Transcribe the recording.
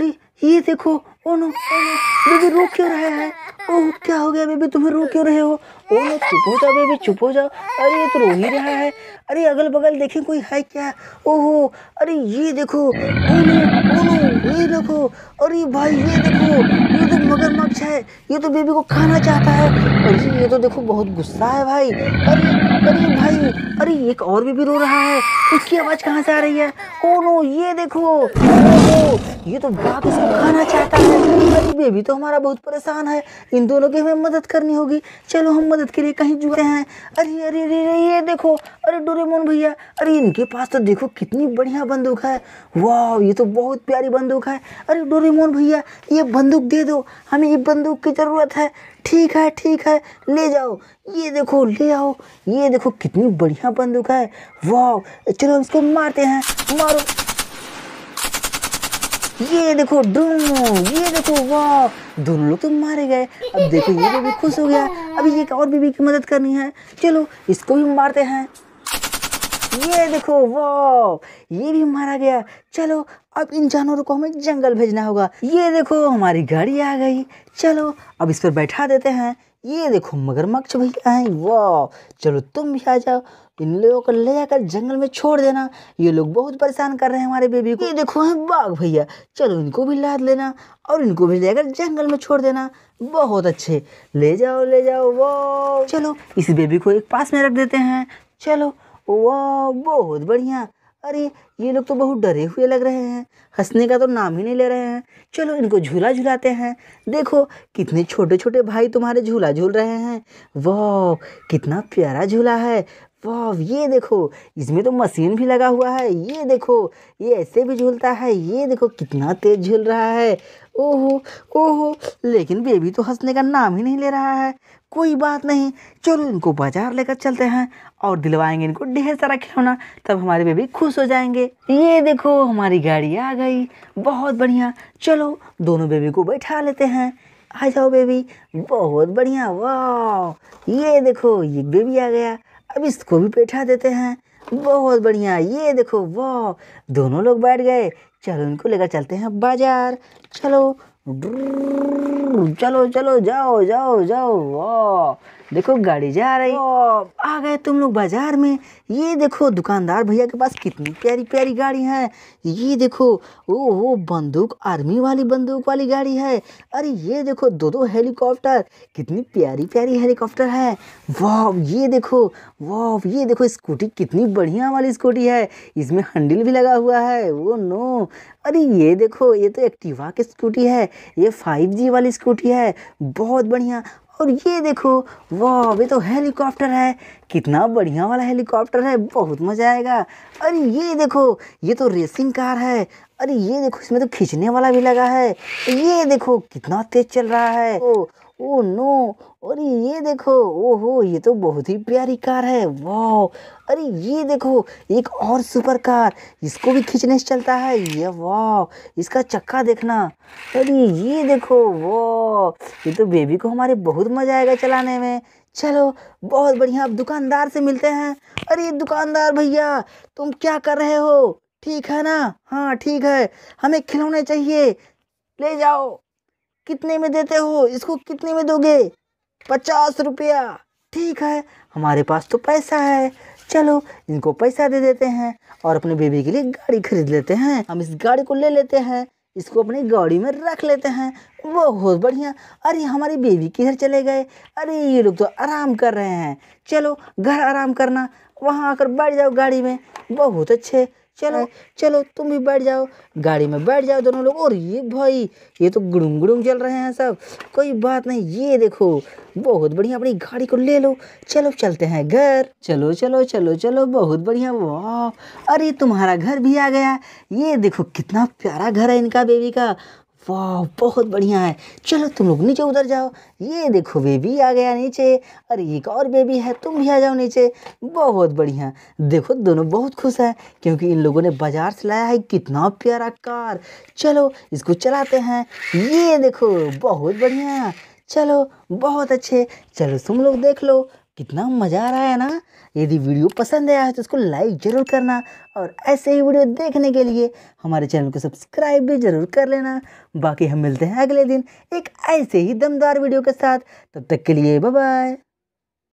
अरे ये देखो oh no oh no baby रो क्यों रहा है ओह क्या हो गया बेबी तुम्हें रो क्यों रहे हो ओ मैं चुप हो जा बेबी चुप हो जाओ अरे ये तो रो ही रहा है अरे अगल बगल देखे कोई है क्या ओहो अरे ये देखो ओनो ओनो ये देखो अरे भाई ये देखो ये तो मगरमच्छ है ये तो बेबी को खाना चाहता है अरे ये तो देखो बहुत गुस्सा है भाई अरे अरे भाई अरे एक और बेबी रो रहा है उसकी आवाज़ कहाँ से आ रही है ओनो ये देखो ओहो ये तो बाप इसको खाना चाहता है अरे बेबी तो हमारा बहुत परेशान है इन दोनों की हमें मदद करनी होगी चलो हम मदद मदद के लिए कहीं जुड़े हैं अरे अरे अरे अरे ये देखो अरे डोरेमोन भैया अरे इनके पास तो देखो कितनी बढ़िया बंदूक है वाह ये तो बहुत प्यारी बंदूक है अरे डोरेमोन भैया ये बंदूक दे दो हमें ये बंदूक की ज़रूरत है ठीक है ठीक है ले जाओ ये देखो ले आओ ये देखो कितनी बढ़िया बंदूक है वाह चलो इसको मारते हैं मारो ये देखो डूम ये देखो वाह दोनों लोग तो मारे गए अब देखो ये भी खुश हो गया अभी एक और बीबी की मदद करनी है चलो इसको भी मारते हैं ये देखो वाह ये भी मारा गया चलो अब इन जानवरों को हमें जंगल भेजना होगा ये देखो हमारी गाड़ी आ गई चलो अब इस पर बैठा देते हैं ये देखो मगरमच्छ भैया आए वाह चलो तुम भी आ जाओ इन लोगों को ले जाकर जंगल में छोड़ देना ये लोग बहुत परेशान कर रहे हैं हमारे बेबी को ये देखो हैं बाघ भैया चलो इनको भी लाद लेना और इनको भी लेकर जंगल में छोड़ देना बहुत अच्छे ले जाओ ले जाओ वो चलो इस बेबी को एक पास में रख देते हैं चलो वाह बहुत बढ़िया अरे ये लोग तो बहुत डरे हुए लग रहे हैं हंसने का तो नाम ही नहीं ले रहे हैं चलो इनको झूला झुलाते हैं देखो कितने छोटे छोटे भाई तुम्हारे झूला झूल रहे हैं वाह कितना प्यारा झूला है वाह ये देखो इसमें तो मशीन भी लगा हुआ है ये देखो ये ऐसे भी झूलता है ये देखो कितना तेज झूल रहा है ओहो ओहो लेकिन बेबी तो हंसने का नाम ही नहीं ले रहा है कोई बात नहीं चलो इनको बाजार लेकर चलते हैं और दिलवाएंगे इनको ढेर सारा खिलौना तब हमारे बेबी खुश हो जाएंगे ये देखो हमारी गाड़ी आ गई बहुत बढ़िया चलो दोनों बेबी को बैठा लेते हैं आ जाओ बेबी बहुत बढ़िया वाह ये देखो ये बेबी आ गया अब इसको भी बैठा देते हैं बहुत बढ़िया ये देखो वाह दोनों लोग बैठ गए चलो इनको लेकर चलते हैं बाजार चलो चलो चलो जाओ जाओ जाओ वाह देखो गाड़ी जा रही आ गए तुम लोग बाजार में ये देखो दुकानदार भैया के पास कितनी प्यारी प्यारी गाड़ी है ये देखो ओ हो बंदूक आर्मी वाली बंदूक वाली गाड़ी है अरे ये देखो दो दो हेलीकॉप्टर कितनी प्यारी प्यारी हेलीकॉप्टर है वाह ये देखो वाह ये देखो स्कूटी कितनी बढ़िया वाली स्कूटी है इसमें हंडिल भी लगा हुआ है वो नो अरे ये देखो ये तो एक्टिवा की स्कूटी है ये फाइव जी वाली स्कूटी है बहुत बढ़िया और ये देखो वाह अभी तो हेलीकॉप्टर है कितना बढ़िया वाला हेलीकॉप्टर है बहुत मज़ा आएगा अरे ये देखो ये तो रेसिंग कार है अरे ये देखो इसमें तो खींचने वाला भी लगा है ये देखो कितना तेज चल रहा है ओ ओ नो अरे ये देखो ओहो ये तो बहुत ही प्यारी कार है वाह अरे ये देखो एक और सुपर कार इसको भी खींचने से चलता है ये वाह इसका चक्का देखना अरे ये देखो वाह ये तो बेबी को हमारे बहुत मज़ा आएगा चलाने में चलो बहुत बढ़िया आप दुकानदार से मिलते हैं अरे दुकानदार भैया तुम क्या कर रहे हो ठीक है ना हाँ ठीक है हमें खिलौने चाहिए ले जाओ कितने में देते हो इसको कितने में दोगे पचास रुपया ठीक है हमारे पास तो पैसा है चलो इनको पैसा दे देते हैं और अपने बेबी के लिए गाड़ी खरीद लेते हैं हम इस गाड़ी को ले लेते हैं इसको अपनी गाड़ी में रख लेते हैं बहुत बढ़िया अरे हमारी बेबी किधर चले गए अरे ये लोग तो आराम कर रहे हैं चलो घर आराम करना वहाँ आकर बैठ जाओ गाड़ी में बहुत अच्छे चलो हाँ। चलो तुम भी बैठ जाओ गाड़ी में बैठ जाओ दोनों लोग और ये भाई ये तो गुड़ुम गुड़ुम चल रहे हैं सब कोई बात नहीं ये देखो बहुत बढ़िया अपनी गाड़ी को ले लो चलो चलते हैं घर चलो चलो चलो चलो बहुत बढ़िया वाह अरे तुम्हारा घर भी आ गया ये देखो कितना प्यारा घर है इनका बेबी का वाह बहुत बढ़िया है चलो तुम लोग नीचे उधर जाओ ये देखो बेबी आ गया नीचे अरे एक और बेबी है तुम भी आ जाओ नीचे बहुत बढ़िया देखो दोनों बहुत खुश हैं क्योंकि इन लोगों ने बाजार से लाया है कितना प्यारा कार चलो इसको चलाते हैं ये देखो बहुत बढ़िया चलो बहुत अच्छे चलो तुम लोग देख लो कितना मज़ा आ रहा है ना यदि वीडियो पसंद आया है तो उसको लाइक ज़रूर करना और ऐसे ही वीडियो देखने के लिए हमारे चैनल को सब्सक्राइब भी ज़रूर कर लेना बाकी हम मिलते हैं अगले दिन एक ऐसे ही दमदार वीडियो के साथ तब तक के लिए बाय